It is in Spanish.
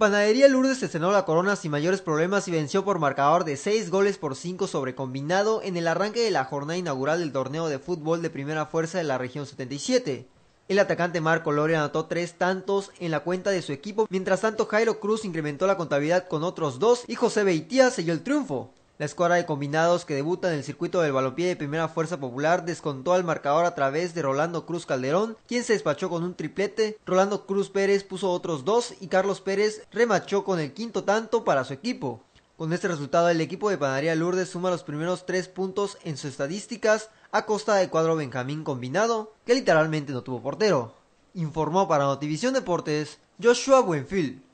Panadería Lourdes estrenó la corona sin mayores problemas y venció por marcador de 6 goles por 5 sobre combinado en el arranque de la jornada inaugural del torneo de fútbol de primera fuerza de la región 77. El atacante Marco Lore anotó tres tantos en la cuenta de su equipo, mientras tanto Jairo Cruz incrementó la contabilidad con otros dos y José Beitía selló el triunfo. La escuadra de combinados que debuta en el circuito del balompié de Primera Fuerza Popular descontó al marcador a través de Rolando Cruz Calderón, quien se despachó con un triplete. Rolando Cruz Pérez puso otros dos y Carlos Pérez remachó con el quinto tanto para su equipo. Con este resultado, el equipo de Panadería Lourdes suma los primeros tres puntos en sus estadísticas a costa del cuadro Benjamín combinado, que literalmente no tuvo portero. Informó para Notivisión Deportes Joshua Buenfield.